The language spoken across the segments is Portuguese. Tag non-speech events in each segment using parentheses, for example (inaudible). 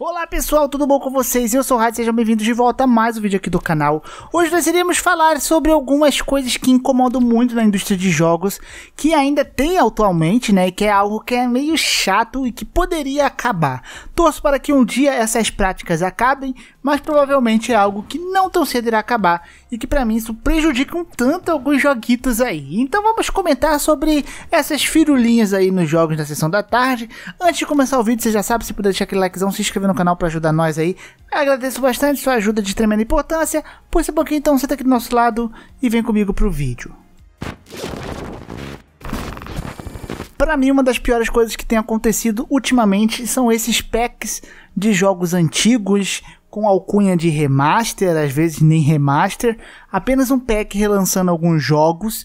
Olá pessoal, tudo bom com vocês? Eu sou o Rádio, sejam bem-vindos de volta a mais um vídeo aqui do canal. Hoje nós iremos falar sobre algumas coisas que incomodam muito na indústria de jogos, que ainda tem atualmente, né, e que é algo que é meio chato e que poderia acabar. Torço para que um dia essas práticas acabem, mas provavelmente é algo que não tão cedo irá acabar e que para mim isso prejudica um tanto alguns joguitos aí. Então vamos comentar sobre essas firulinhas aí nos jogos da sessão da tarde. Antes de começar o vídeo, você já sabe, se puder deixar aquele likezão, se inscrever no canal para ajudar nós aí. agradeço bastante, sua ajuda de tremenda importância. Por esse pouquinho então, senta aqui do nosso lado e vem comigo pro vídeo. Para mim, uma das piores coisas que tem acontecido ultimamente são esses packs de jogos antigos, com alcunha de remaster, às vezes nem remaster, apenas um pack relançando alguns jogos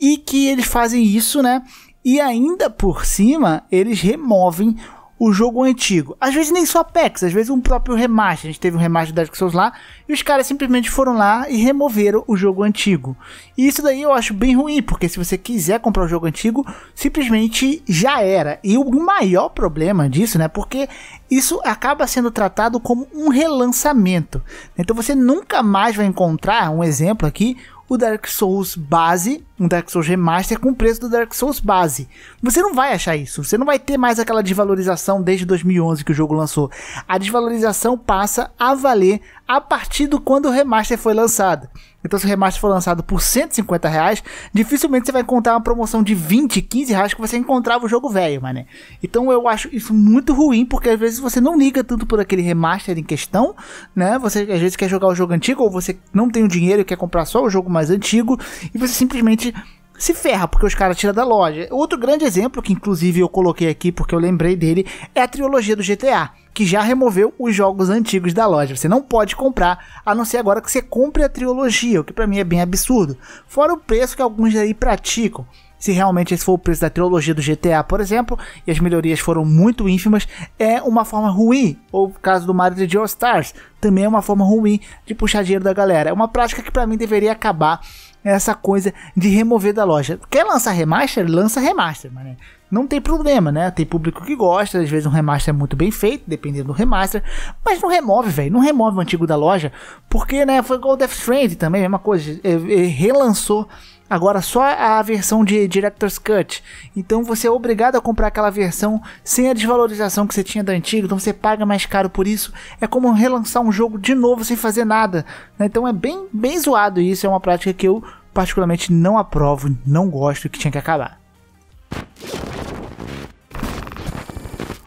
e que eles fazem isso, né? E ainda por cima, eles removem o jogo antigo. Às vezes nem só PEX, às vezes um próprio remaster. A gente teve um remaster da Dark Souls lá e os caras simplesmente foram lá e removeram o jogo antigo. E isso daí eu acho bem ruim, porque se você quiser comprar o jogo antigo, simplesmente já era. E o maior problema disso, né? Porque isso acaba sendo tratado como um relançamento. Então você nunca mais vai encontrar, um exemplo aqui, o Dark Souls base, um Dark Souls remaster com o preço do Dark Souls base. Você não vai achar isso. Você não vai ter mais aquela desvalorização desde 2011 que o jogo lançou. A desvalorização passa a valer a partir do quando o remaster foi lançado. Então, se o remaster for lançado por 150 reais, dificilmente você vai encontrar uma promoção de 20, 15 reais que você encontrava o jogo velho, mané. Então, eu acho isso muito ruim, porque às vezes você não liga tanto por aquele remaster em questão, né? Você às vezes quer jogar o jogo antigo, ou você não tem o dinheiro e quer comprar só o jogo mais antigo, e você simplesmente se ferra porque os caras tiram da loja. Outro grande exemplo, que inclusive eu coloquei aqui porque eu lembrei dele, é a trilogia do GTA, que já removeu os jogos antigos da loja. Você não pode comprar, a não ser agora que você compre a trilogia, o que para mim é bem absurdo. Fora o preço que alguns aí praticam. Se realmente esse for o preço da trilogia do GTA, por exemplo, e as melhorias foram muito ínfimas, é uma forma ruim. Ou o caso do Mario de All Stars, também é uma forma ruim de puxar dinheiro da galera. É uma prática que para mim deveria acabar é essa coisa de remover da loja. Quer lançar remaster? Lança remaster, mas né? não tem problema, né? Tem público que gosta, às vezes um remaster é muito bem feito, dependendo do remaster, mas não remove, velho, não remove o antigo da loja, porque, né, foi igual o Death Stranding também, mesma coisa, ele relançou Agora só a versão de Director's Cut. Então você é obrigado a comprar aquela versão sem a desvalorização que você tinha da antiga, então você paga mais caro por isso. É como relançar um jogo de novo sem fazer nada. Né? Então é bem, bem zoado isso é uma prática que eu particularmente não aprovo, não gosto que tinha que acabar.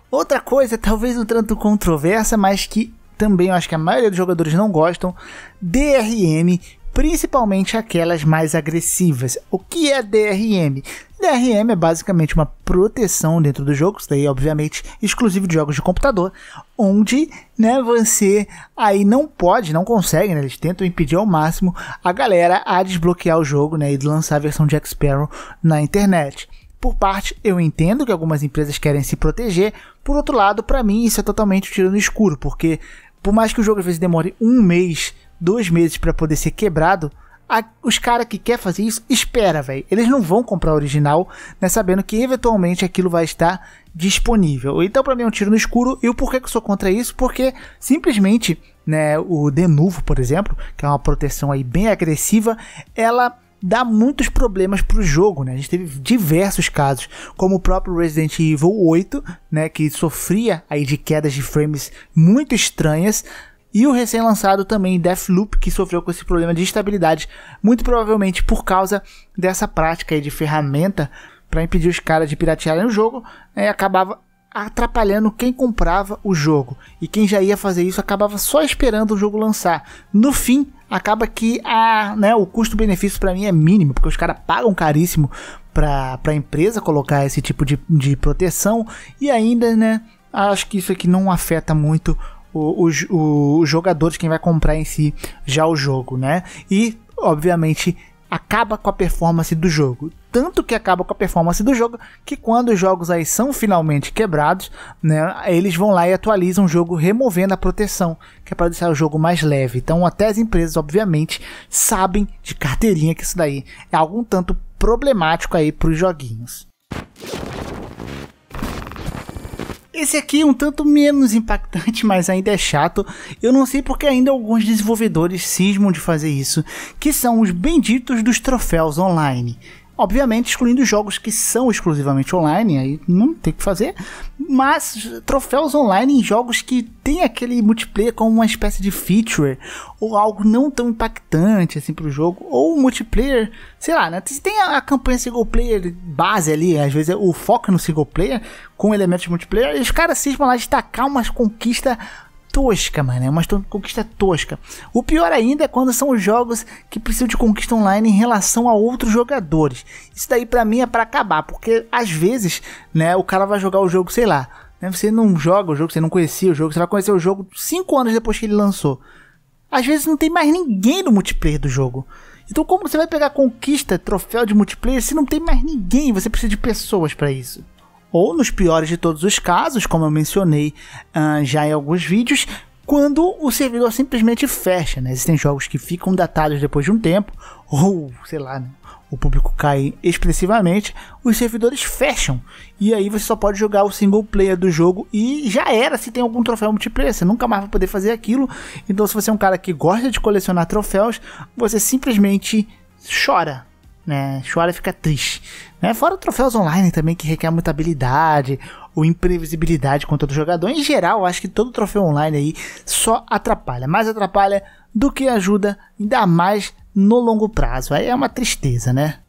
Outra coisa, talvez um tanto controversa, mas que também eu acho que a maioria dos jogadores não gostam, DRM, principalmente aquelas mais agressivas. O que é DRM? DRM é basicamente uma proteção dentro do jogo, isso daí obviamente exclusivo de jogos de computador, onde né, você aí não pode, não consegue, né, eles tentam impedir ao máximo a galera a desbloquear o jogo né, e lançar a versão de Sparrow na internet. Por parte, eu entendo que algumas empresas querem se proteger. Por outro lado, para mim, isso é totalmente um tiro no escuro, porque por mais que o jogo às vezes demore um mês, dois meses para poder ser quebrado, a, os caras que quer fazer isso, espera, velho. Eles não vão comprar o original, né? Sabendo que eventualmente aquilo vai estar disponível. Então, para mim, é um tiro no escuro. E o porquê que eu sou contra isso? Porque simplesmente, né, o Denuvo, por exemplo, que é uma proteção aí bem agressiva, ela dá muitos problemas pro jogo, né? A gente teve diversos casos, como o próprio Resident Evil 8, né, que sofria aí de quedas de frames muito estranhas, e o recém-lançado também Deathloop, que sofreu com esse problema de estabilidade, muito provavelmente por causa dessa prática aí de ferramenta para impedir os caras de piratearem o jogo, né, acabava atrapalhando quem comprava o jogo. E quem já ia fazer isso acabava só esperando o jogo lançar. No fim, acaba que a, né, o custo-benefício para mim é mínimo, porque os caras pagam caríssimo para a empresa colocar esse tipo de, de proteção. E ainda, né, acho que isso aqui não afeta muito os jogadores, quem vai comprar em si já o jogo, né? E, obviamente, acaba com a performance do jogo. Tanto que acaba com a performance do jogo que quando os jogos aí são finalmente quebrados, né, eles vão lá e atualizam o jogo removendo a proteção, que é para deixar o jogo mais leve. Então até as empresas, obviamente, sabem de carteirinha que isso daí é algum tanto problemático aí para os joguinhos. Esse aqui é um tanto menos impactante, (laughs) mas ainda é chato. Eu não sei porque ainda alguns desenvolvedores cismam de fazer isso, que são os benditos dos troféus online. Obviamente, excluindo jogos que são exclusivamente online, aí não tem que fazer. Mas troféus online em jogos que tem aquele multiplayer como uma espécie de feature, ou algo não tão impactante assim pro jogo, ou multiplayer, sei lá, né? Tem a, a campanha single player base ali, às vezes é o foco no single player, com elementos multiplayer, e os caras cismam lá destacar umas conquistas tosca, mano. É uma conquista tosca. O pior ainda é quando são os jogos que precisam de conquista online em relação a outros jogadores. Isso daí para mim é para acabar, porque às vezes, né, o cara vai jogar o jogo, sei lá, né, você não joga o jogo, você não conhecia o jogo, você vai conhecer o jogo 5 anos depois que ele lançou. Às vezes não tem mais ninguém no multiplayer do jogo. Então como você vai pegar conquista, troféu de multiplayer se não tem mais ninguém? Você precisa de pessoas para isso ou nos piores de todos os casos, como eu mencionei uh, já em alguns vídeos, quando o servidor simplesmente fecha. Né? Existem jogos que ficam datados depois de um tempo, ou sei lá, né? o público cai expressivamente, os servidores fecham. E aí você só pode jogar o single player do jogo e já era se tem algum troféu multiplayer. Você nunca mais vai poder fazer aquilo. Então, se você é um cara que gosta de colecionar troféus, você simplesmente chora né? Chora e fica triste. Né? Fora troféus online também que requer muita habilidade ou imprevisibilidade contra o jogador. Em geral, acho que todo troféu online aí só atrapalha, mais atrapalha do que ajuda, ainda mais no longo prazo. Aí é uma tristeza, né?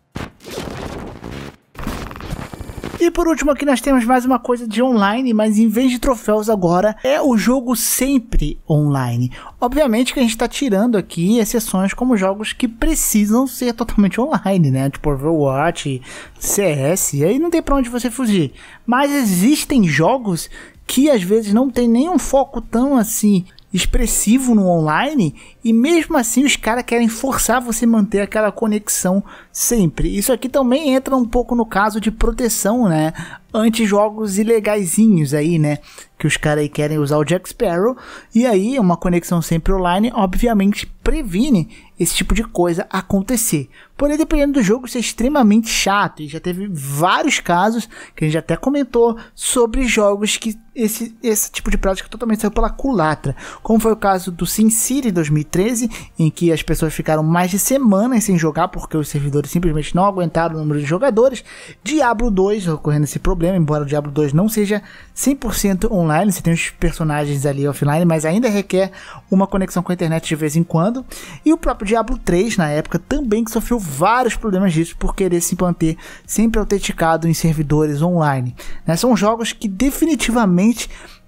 E por último aqui nós temos mais uma coisa de online, mas em vez de troféus agora, é o jogo sempre online. Obviamente que a gente está tirando aqui exceções como jogos que precisam ser totalmente online, né? Tipo Overwatch, CS, aí não tem para onde você fugir. Mas existem jogos que às vezes não tem nenhum foco tão assim expressivo no online e mesmo assim os caras querem forçar você manter aquela conexão sempre. Isso aqui também entra um pouco no caso de proteção, né? Anti jogos ilegaisinhos aí, né? Que os caras aí querem usar o Jack Sparrow e aí uma conexão sempre online, obviamente, previne esse tipo de coisa acontecer. Porém, dependendo do jogo, isso é extremamente chato. E já teve vários casos que a gente até comentou sobre jogos que esse, esse tipo de prática totalmente saiu pela culatra, como foi o caso do City em 2013, em que as pessoas ficaram mais de semanas sem jogar porque os servidores simplesmente não aguentaram o número de jogadores, Diablo 2 ocorrendo esse problema, embora o Diablo 2 não seja 100% online, você tem os personagens ali offline, mas ainda requer uma conexão com a internet de vez em quando, e o próprio Diablo 3 na época também sofreu vários problemas disso por querer se manter sempre autenticado em servidores online. Né? São jogos que definitivamente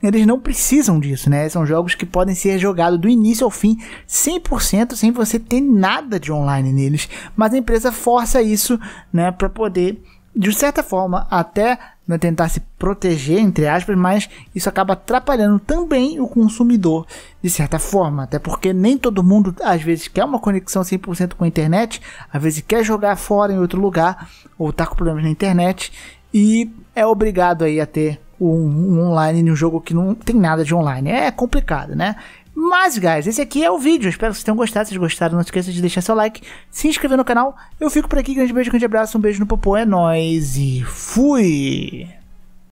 eles não precisam disso, né? São jogos que podem ser jogados do início ao fim 100% sem você ter nada de online neles, mas a empresa força isso, né, para poder de certa forma até né, tentar se proteger entre aspas, mas isso acaba atrapalhando também o consumidor de certa forma, até porque nem todo mundo às vezes quer uma conexão 100% com a internet, às vezes quer jogar fora em outro lugar ou tá com problemas na internet e é obrigado aí a ter um, um online num jogo que não tem nada de online. É complicado, né? Mas, guys, esse aqui é o vídeo. Espero que vocês tenham gostado. Se vocês gostaram, não esqueça de deixar seu like, se inscrever no canal. Eu fico por aqui. Grande beijo, grande abraço, um beijo no popô. É nóis e fui!